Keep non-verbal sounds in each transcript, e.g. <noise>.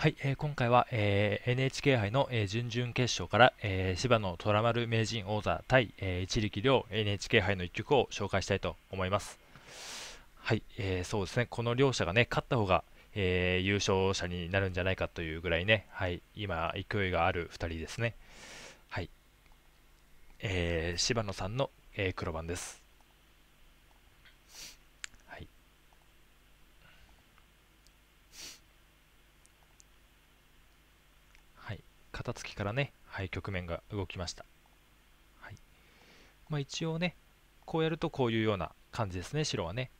はい、えー、今回は、えー、NHK 杯の、えー、準々決勝から、えー、芝野虎丸名人王座対、えー、一力遼 NHK 杯の一局を紹介したいと思います。はい、えー、そうですね。この両者がね勝った方が、えー、優勝者になるんじゃないかというぐらいね、はい、今勢いがある2人ですね。はい、えー、芝野さんの、えー、黒番です。肩つきからね、はい、局面が動きました。はいまあ、一応ね、こうやるとこういうような感じですね、白はね。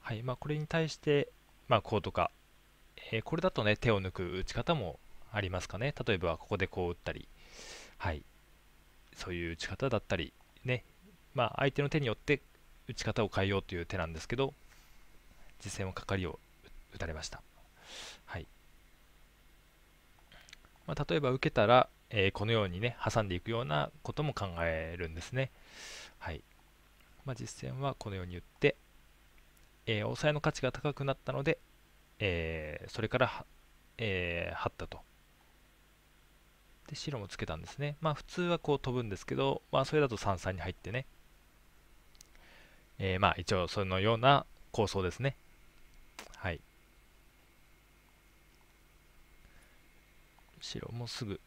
はいまあ、これに対して、まあ、こうとか、えー、これだとね、手を抜く打ち方もありますかね。例えば、ここでこう打ったり、はい、そういう打ち方だったり、ね、まあ、相手の手によって打ち方を変えようという手なんですけど、実戦はかかりを打たれました。はいまあ、例えば受けたら、えー、このようにね挟んでいくようなことも考えるんですね。はいまあ、実戦はこのように打って、えー、押えの価値が高くなったので、えー、それから、えー、張ったと。で白もつけたんですね。まあ普通はこう飛ぶんですけど、まあ、それだと三々に入ってね、えー、まあ一応そのような構想ですね。はい。白もすぐ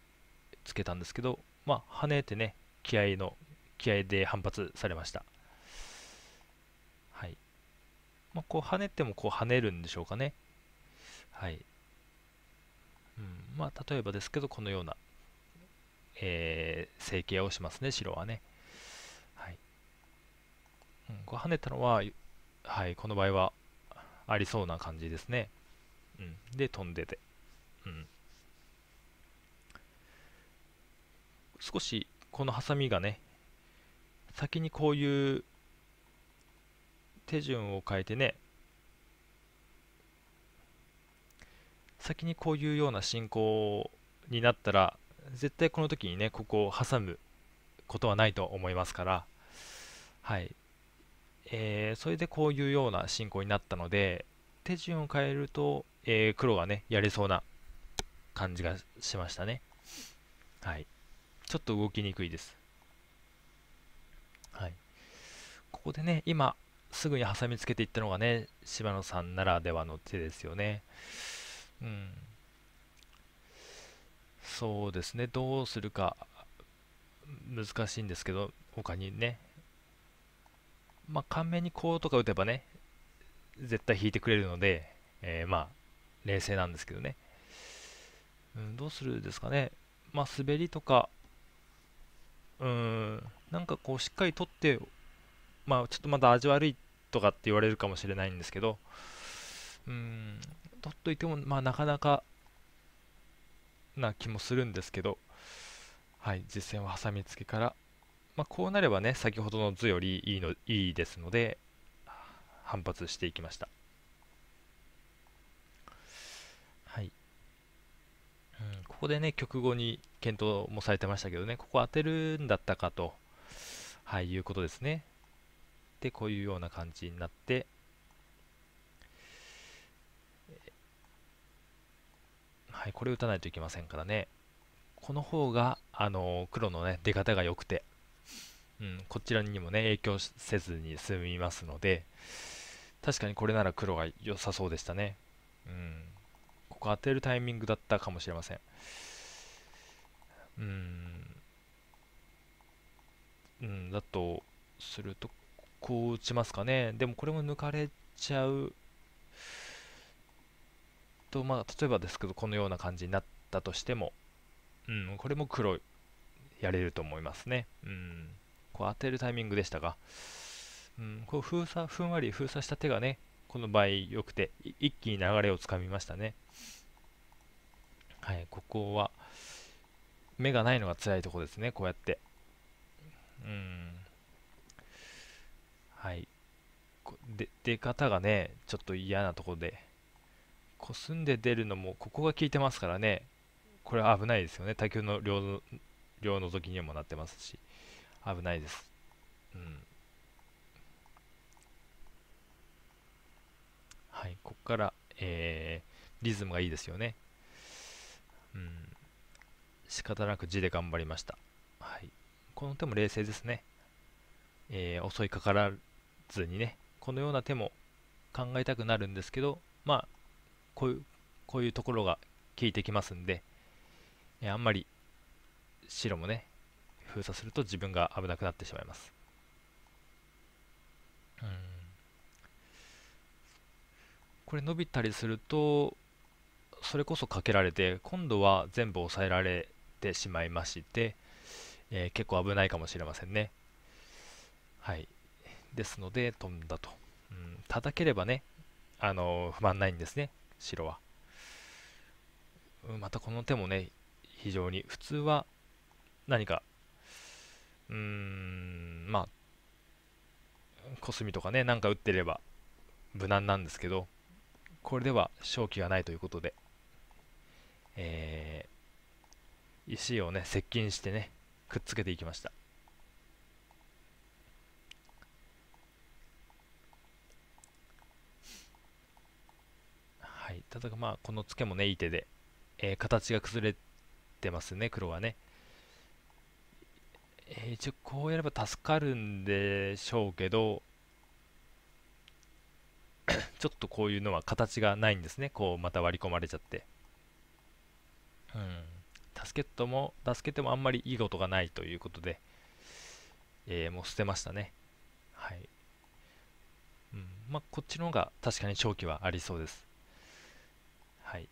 つけたんですけど、まあ、跳ねてね、気合の、気合で反発されました。はい。まあ、こう跳ねてもこう跳ねるんでしょうかね。はい。うん、まあ、例えばですけど、このような、えー、成形をしますね、白はね。はい。うん、こう跳ねたのは、はい、この場合はありそうな感じですね。うん、で、飛んでて。うん。少しこのハサミがね先にこういう手順を変えてね先にこういうような進行になったら絶対この時にねここを挟むことはないと思いますからはい、えー、それでこういうような進行になったので手順を変えると、えー、黒がねやれそうな感じがしましたねはいちょっと動きにくいです。はい、ここでね、今すぐに挟みつけていったのがね、柴野さんならではの手ですよね。うん。そうですね、どうするか難しいんですけど、他にね、まあ、簡面にこうとか打てばね、絶対引いてくれるので、えー、まあ、冷静なんですけどね。うん、どうするですかね。まあ、滑りとか、うんなんかこうしっかりとってまあちょっとまだ味悪いとかって言われるかもしれないんですけどうん取っといてもまあなかなかな気もするんですけどはい実戦はハサミツケからまあ、こうなればね先ほどの図よりいいのいいですので反発していきましたここでね、局後に検討もされてましたけどね、ここ当てるんだったかと、はい、いうことですね。で、こういうような感じになって、はい、これ打たないといけませんからね。この方が、あの黒のね、出方が良くて、うん、こちらにもね、影響せずに済みますので、確かにこれなら黒が良さそうでしたね。うんここ当てるタイミングだったかもしれません。うん。うん、だとすると、こう打ちますかね。でもこれも抜かれちゃう。と、まあ、例えばですけど、このような感じになったとしても、うん、これも黒やれると思いますね。うん。こう当てるタイミングでしたが、うん、こう封鎖、ふんわり封鎖した手がね、この場合良くて、一気に流れをつかみましたね。はい、ここは、目がないのが辛いとこですね、こうやって。うん。はい。で出方がね、ちょっと嫌なとこで、こすんで出るのも、ここが効いてますからね、これは危ないですよね。卓球の両のぞきにもなってますし、危ないです。うん。はい、ここから、えー、リズムがいいですよね。うん、仕方なく字で頑張りました。はい、この手も冷静ですね。えー、襲いかからずにね、このような手も考えたくなるんですけど、まあ、こういうこういうところが効いてきますんで、えー、あんまり白もね、封鎖すると自分が危なくなってしまいます。うんこれ伸びたりするとそれこそかけられて今度は全部抑えられてしまいまして、えー、結構危ないかもしれませんねはいですので飛んだと、うん、叩ければねあの不満ないんですね白は、うん、またこの手もね非常に普通は何かうーんまあコスミとかねなんか打ってれば無難なんですけどこれでは勝機がないということで、えー、石をね、接近してね、くっつけていきました。はい、ただまあこのツケもねいい手で、えー、形が崩れてますね黒はね、えー、一応こうやれば助かるんでしょうけど <coughs> ちょっとこういうのは形がないんですねこうまた割り込まれちゃってうん助けとも助けてもあんまりいいことがないということで、えー、もう捨てましたねはい、うん、まあこっちの方が確かに勝機はありそうですはい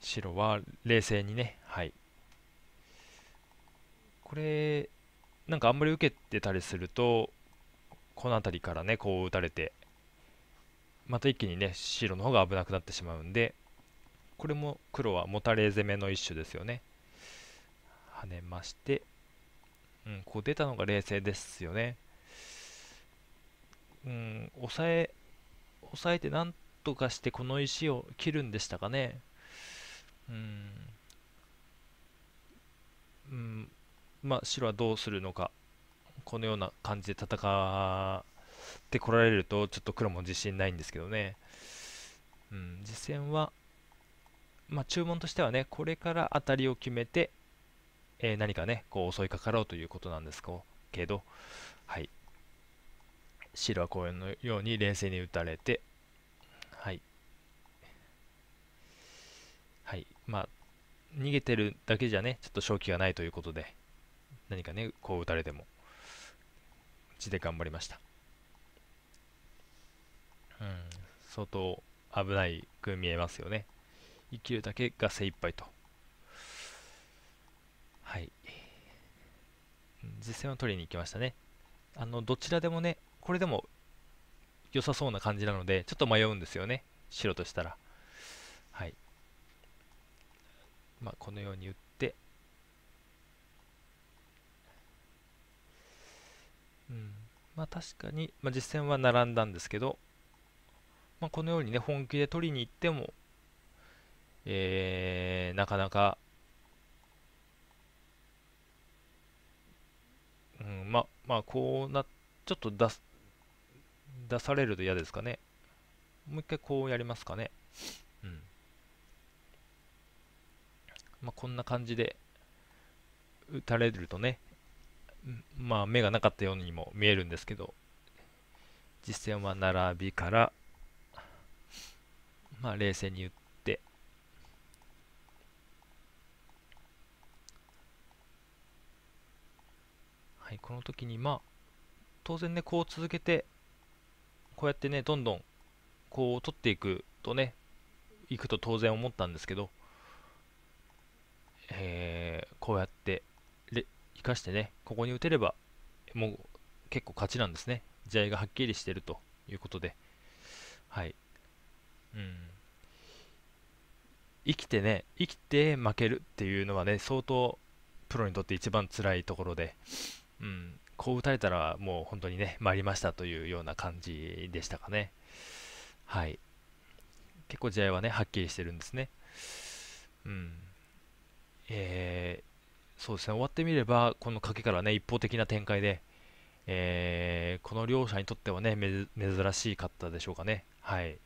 白は冷静にねはいこれなんかあんまり受けてたりするとこの辺りからねこう打たれてまた一気にね白の方が危なくなってしまうんでこれも黒はもたれ攻めの一種ですよね跳ねまして、うん、こう出たのが冷静ですよねうん抑え抑えてなんとかしてこの石を切るんでしたかねうん、うん、まあ白はどうするのかこのような感じで戦ってこられるとちょっと黒も自信ないんですけどね、うん、実戦は、まあ、注文としてはねこれから当たりを決めて、えー、何かねこう襲いかかろうということなんですけど、はい、白はこうのように冷静に打たれてはいはいまあ逃げてるだけじゃねちょっと勝機がないということで何かねこう打たれても地で頑張りました。うん、相当危ないく見えますよね。生きるだけが精一杯と。はい。実戦は取りに行きましたね。あの、どちらでもね、これでも良さそうな感じなので、ちょっと迷うんですよね。白としたら。はい。まあ、このように打っうんまあ、確かに、まあ、実戦は並んだんですけど、まあ、このようにね本気で取りに行っても、えー、なかなか、うん、まあまあこうなちょっと出す出されると嫌ですかねもう一回こうやりますかねうんまあこんな感じで打たれるとねまあ、目がなかったようにも見えるんですけど実戦は並びから、まあ、冷静に打ってはいこの時にまあ当然ねこう続けてこうやってねどんどんこう取っていくとねいくと当然思ったんですけど、えこうやって生かしてね、ここに打てれば、もう結構勝ちなんですね。地合いがはっきりしてるということで。はい。うん。生きてね、生きて負けるっていうのはね、相当プロにとって一番辛いところで、うん、こう打たれたらもう本当にね、参りましたというような感じでしたかね。はい。結構試合はね、はっきりしてるんですね。うん。えーそうですね、終わってみれば、この賭けからね、一方的な展開で、えー、この両者にとってはね、珍しかったでしょうかね。はい。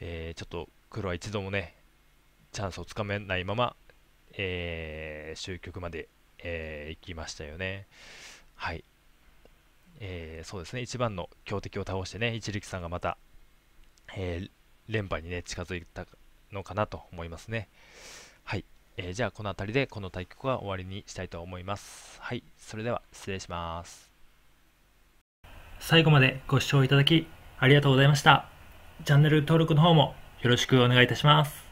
えー、ちょっと黒は一度もね、チャンスをつかめないまま、えー、終局まで、えー、行きましたよね。はい。えー、そうですね、一番の強敵を倒してね、一力さんがまた、えー、連覇にね、近づいたのかなと思いますね。えー、じゃあこの辺りでこの対局は終わりにしたいと思います。はい、それでは失礼します。最後までご視聴いただきありがとうございました。チャンネル登録の方もよろしくお願いいたします。